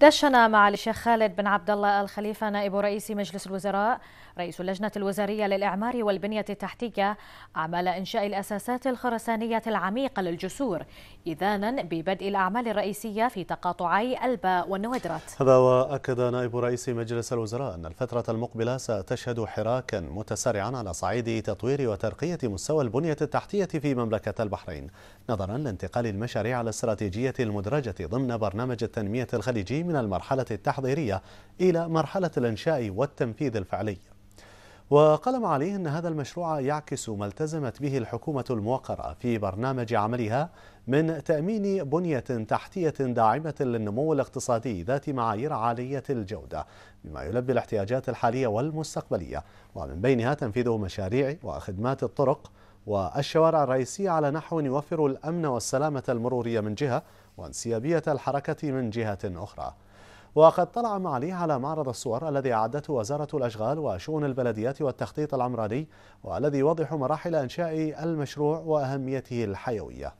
دشنا مع الشيخ خالد بن عبد الله الخليفه نائب رئيس مجلس الوزراء رئيس اللجنة الوزارية للإعمار والبنية التحتية أعمال إنشاء الأساسات الخرسانية العميقة للجسور إذانا ببدء الأعمال الرئيسية في تقاطعي ألبا والنودرات هذا وأكد نائب رئيس مجلس الوزراء أن الفترة المقبلة ستشهد حراكا متسارعا على صعيد تطوير وترقية مستوى البنية التحتية في مملكة البحرين نظرا لانتقال المشاريع الاستراتيجية المدرجة ضمن برنامج التنمية الخليجي من المرحلة التحضيرية إلى مرحلة الإنشاء والتنفيذ الفعلي وقال معالي أن هذا المشروع يعكس ما التزمت به الحكومة الموقرة في برنامج عملها من تأمين بنية تحتية داعمة للنمو الاقتصادي ذات معايير عالية الجودة بما يلبي الاحتياجات الحالية والمستقبلية ومن بينها تنفيذ مشاريع وخدمات الطرق والشوارع الرئيسية على نحو يوفر الأمن والسلامة المرورية من جهة وانسيابية الحركة من جهة أخرى وقد طلع معلي على معرض الصور الذي أعدته وزارة الأشغال وشؤون البلديات والتخطيط العمراني والذي يوضح مراحل إنشاء المشروع وأهميته الحيوية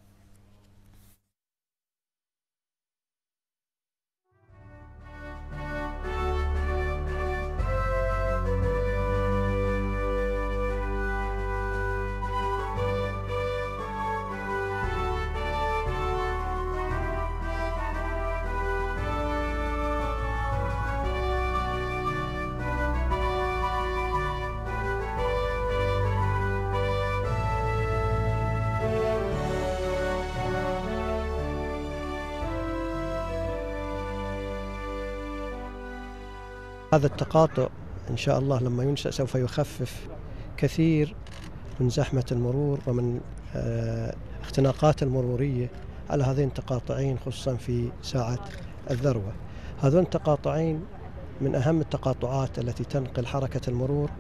هذا التقاطع إن شاء الله لما ينشأ سوف يخفف كثير من زحمة المرور ومن آه، اختناقات المرورية على هذين التقاطعين خصوصا في ساعة الذروة هذين التقاطعين من أهم التقاطعات التي تنقل حركة المرور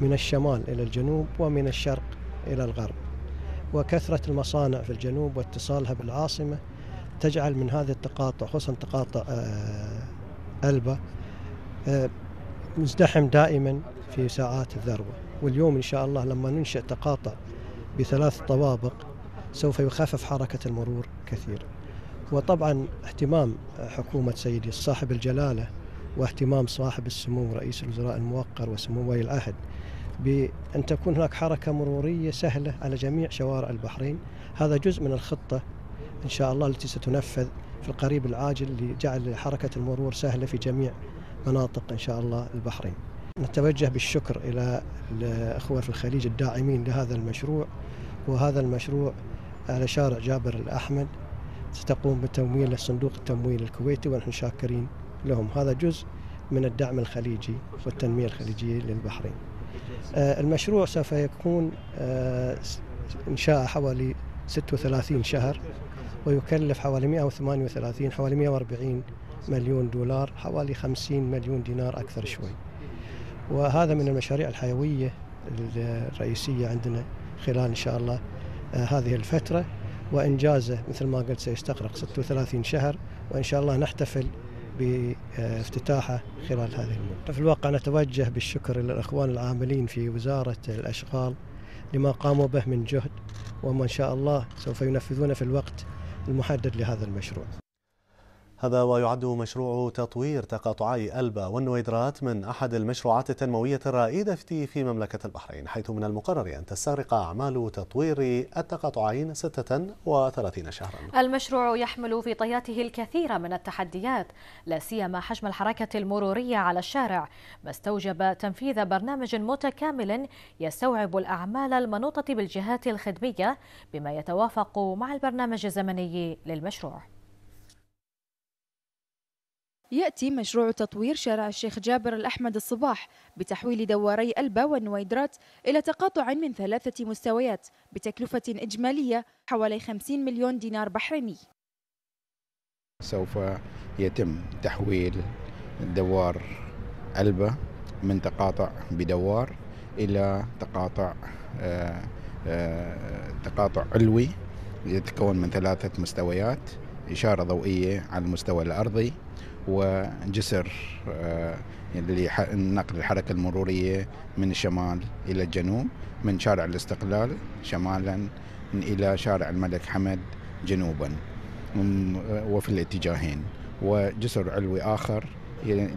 من الشمال إلى الجنوب ومن الشرق إلى الغرب وكثرة المصانع في الجنوب واتصالها بالعاصمة تجعل من هذه التقاطع خصوصا تقاطع آه، ألبا آه، مزدحم دائما في ساعات الذروة واليوم إن شاء الله لما ننشئ تقاطع بثلاث طوابق سوف يخفف حركة المرور كثيرا وطبعا اهتمام حكومة سيدي صاحب الجلالة واهتمام صاحب السمو رئيس الوزراء الموقر وسمو ولي العهد بأن تكون هناك حركة مرورية سهلة على جميع شوارع البحرين هذا جزء من الخطة إن شاء الله التي ستنفذ في القريب العاجل لجعل حركة المرور سهلة في جميع مناطق إن شاء الله البحرين نتوجه بالشكر إلى الأخوة في الخليج الداعمين لهذا المشروع وهذا المشروع على شارع جابر الأحمد ستقوم بتمويل صندوق التمويل الكويتي ونحن شاكرين لهم هذا جزء من الدعم الخليجي والتنمية الخليجية للبحرين آه، المشروع سوف يكون آه، إنشاء حوالي 36 شهر ويكلف حوالي 138 حوالي 140 مليون دولار حوالي 50 مليون دينار أكثر شوي وهذا من المشاريع الحيوية الرئيسية عندنا خلال إن شاء الله آه، هذه الفترة وإنجازه مثل ما قلت سيستغرق 36 شهر وإن شاء الله نحتفل بافتتاحه خلال هذه المدة في الواقع نتوجه بالشكر إلى الأخوان العاملين في وزارة الأشغال لما قاموا به من جهد وما إن شاء الله سوف ينفذون في الوقت المحدد لهذا المشروع هذا ويعد مشروع تطوير تقاطعي ألبا والنويدرات من أحد المشروعات التنموية الرائدة في مملكة البحرين حيث من المقرر أن تستغرق أعمال تطوير التقاطعين 36 شهرا المشروع يحمل في طياته الكثير من التحديات لا سيما حجم الحركة المرورية على الشارع ما استوجب تنفيذ برنامج متكامل يستوعب الأعمال المنوطة بالجهات الخدمية بما يتوافق مع البرنامج الزمني للمشروع يأتي مشروع تطوير شارع الشيخ جابر الأحمد الصباح بتحويل دواري ألبا والنويدرات إلى تقاطع من ثلاثة مستويات بتكلفة إجمالية حوالي 50 مليون دينار بحريني سوف يتم تحويل دوار ألبا من تقاطع بدوار إلى تقاطع آه، آه، تقاطع علوي يتكون من ثلاثة مستويات إشارة ضوئية على المستوى الأرضي وجسر آه، لنقل الحركة المرورية من الشمال إلى الجنوب من شارع الاستقلال شمالا إلى شارع الملك حمد جنوبا آه، وفي الاتجاهين وجسر علوي آخر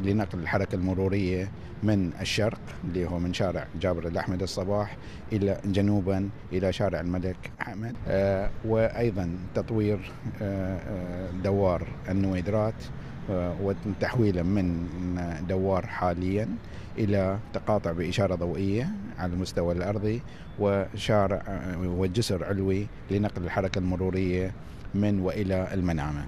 لنقل الحركة المرورية من الشرق اللي هو من شارع جابر الأحمد الصباح إلى جنوبا إلى شارع الملك حمد آه، وأيضا تطوير دوار النويدرات آه، وتحويله من دوار حاليا الى تقاطع باشاره ضوئيه على المستوى الارضي وشارع آه، وجسر علوي لنقل الحركه المروريه من والى المنامه.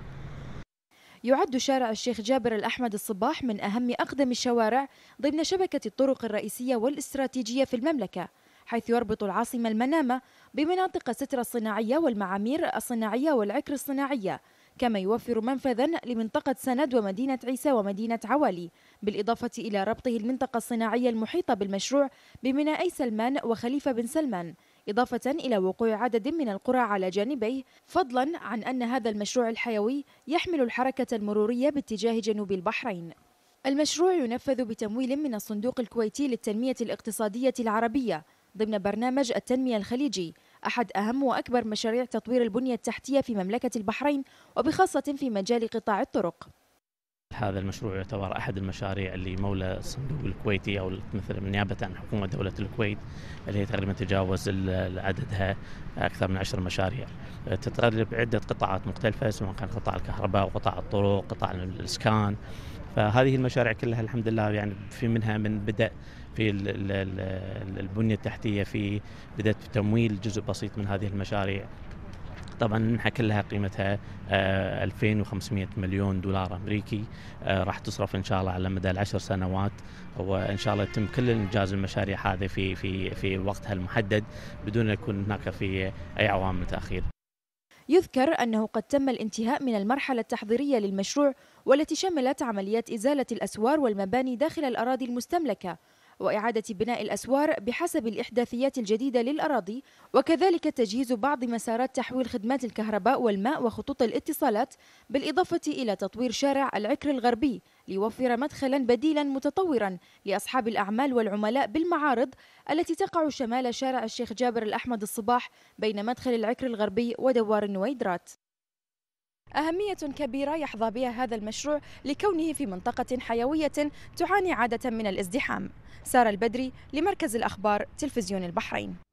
يعد شارع الشيخ جابر الأحمد الصباح من أهم أقدم الشوارع ضمن شبكة الطرق الرئيسية والاستراتيجية في المملكة حيث يربط العاصمة المنامة بمناطق سترة الصناعية والمعامير الصناعية والعكر الصناعية كما يوفر منفذا لمنطقة سند ومدينة عيسى ومدينة عوالي بالإضافة إلى ربطه المنطقة الصناعية المحيطة بالمشروع بميناء سلمان وخليفة بن سلمان إضافة إلى وقوع عدد من القرى على جانبيه فضلا عن أن هذا المشروع الحيوي يحمل الحركة المرورية باتجاه جنوب البحرين المشروع ينفذ بتمويل من الصندوق الكويتي للتنمية الاقتصادية العربية ضمن برنامج التنمية الخليجي أحد أهم وأكبر مشاريع تطوير البنية التحتية في مملكة البحرين وبخاصة في مجال قطاع الطرق هذا المشروع يعتبر احد المشاريع اللي مولى الصندوق الكويتي او مثل نيابه عن حكومه دوله الكويت اللي هي تقريبا تجاوز عددها اكثر من عشر مشاريع تتغلب عده قطاعات مختلفه سواء كان قطاع الكهرباء وقطاع الطرق قطاع الاسكان فهذه المشاريع كلها الحمد لله يعني في منها من بدأ في البنية التحتية في بدأت تمويل جزء بسيط من هذه المشاريع طبعا المنحه كلها قيمتها 2500 آه، مليون دولار امريكي آه، راح تصرف ان شاء الله على مدى العشر سنوات وان شاء الله يتم كل انجاز المشاريع هذه في في في وقتها المحدد بدون ان يكون هناك في اي عوامل تاخير. يذكر أنه قد تم الانتهاء من المرحلة التحضيرية للمشروع والتي شملت عمليات إزالة الأسوار والمباني داخل الأراضي المستملكة وإعادة بناء الأسوار بحسب الإحداثيات الجديدة للأراضي وكذلك تجهيز بعض مسارات تحويل خدمات الكهرباء والماء وخطوط الاتصالات بالإضافة إلى تطوير شارع العكر الغربي ليوفر مدخلا بديلا متطورا لأصحاب الأعمال والعملاء بالمعارض التي تقع شمال شارع الشيخ جابر الأحمد الصباح بين مدخل العكر الغربي ودوار النويدرات أهمية كبيرة يحظى بها هذا المشروع لكونه في منطقة حيوية تعاني عادة من الازدحام سارة البدري لمركز الأخبار تلفزيون البحرين